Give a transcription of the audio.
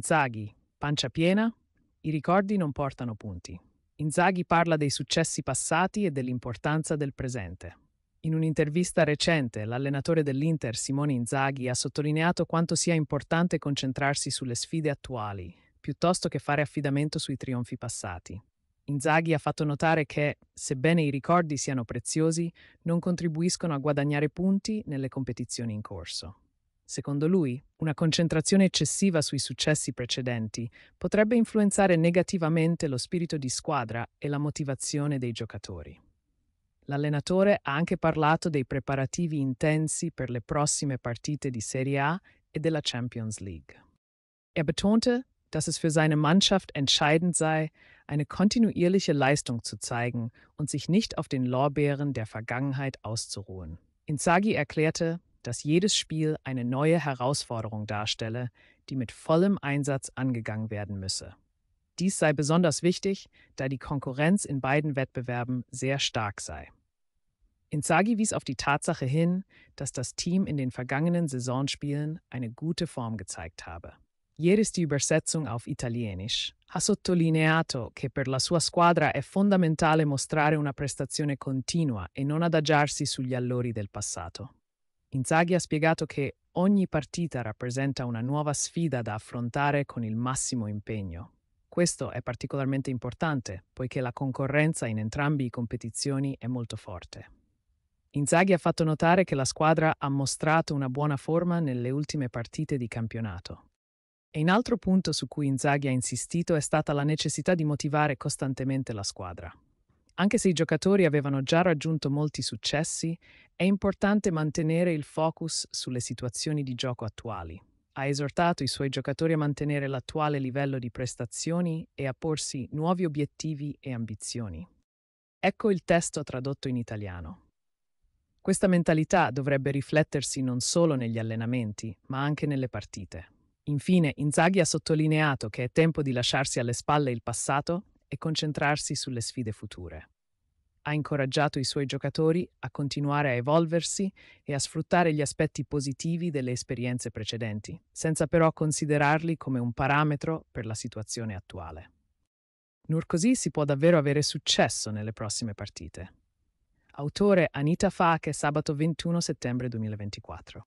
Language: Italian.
Inzaghi, pancia piena, i ricordi non portano punti. Inzaghi parla dei successi passati e dell'importanza del presente. In un'intervista recente, l'allenatore dell'Inter Simone Inzaghi ha sottolineato quanto sia importante concentrarsi sulle sfide attuali, piuttosto che fare affidamento sui trionfi passati. Inzaghi ha fatto notare che, sebbene i ricordi siano preziosi, non contribuiscono a guadagnare punti nelle competizioni in corso. Secondo lui, una concentrazione eccessiva sui successi precedenti potrebbe influenzare negativamente lo spirito di squadra e la motivazione dei giocatori. L'allenatore ha anche parlato dei preparativi intensi per le prossime partite di Serie A e della Champions League. Er betonte, dass es für seine Mannschaft entscheidend sei, eine kontinuierliche Leistung zu zeigen und sich nicht auf den Lorbeeren der Vergangenheit auszuruhen. Inzaghi erklärte, dass jedes Spiel eine neue Herausforderung darstelle, die mit vollem Einsatz angegangen werden müsse. Dies sei besonders wichtig, da die Konkurrenz in beiden Wettbewerben sehr stark sei. Inzaghi wies auf die Tatsache hin, dass das Team in den vergangenen Saisonspielen eine gute Form gezeigt habe. Hier ist die Übersetzung auf Italienisch. Ha sottolineato che per la sua squadra è fondamentale mostrare una prestazione continua e non adagiarsi sugli allori del passato. Inzaghi ha spiegato che ogni partita rappresenta una nuova sfida da affrontare con il massimo impegno. Questo è particolarmente importante, poiché la concorrenza in entrambi i competizioni è molto forte. Inzaghi ha fatto notare che la squadra ha mostrato una buona forma nelle ultime partite di campionato. E un altro punto su cui Inzaghi ha insistito è stata la necessità di motivare costantemente la squadra. Anche se i giocatori avevano già raggiunto molti successi, è importante mantenere il focus sulle situazioni di gioco attuali. Ha esortato i suoi giocatori a mantenere l'attuale livello di prestazioni e a porsi nuovi obiettivi e ambizioni. Ecco il testo tradotto in italiano. Questa mentalità dovrebbe riflettersi non solo negli allenamenti, ma anche nelle partite. Infine, Inzaghi ha sottolineato che è tempo di lasciarsi alle spalle il passato e concentrarsi sulle sfide future. Ha incoraggiato i suoi giocatori a continuare a evolversi e a sfruttare gli aspetti positivi delle esperienze precedenti, senza però considerarli come un parametro per la situazione attuale. Nur così si può davvero avere successo nelle prossime partite. Autore Anita Fache, sabato 21 settembre 2024.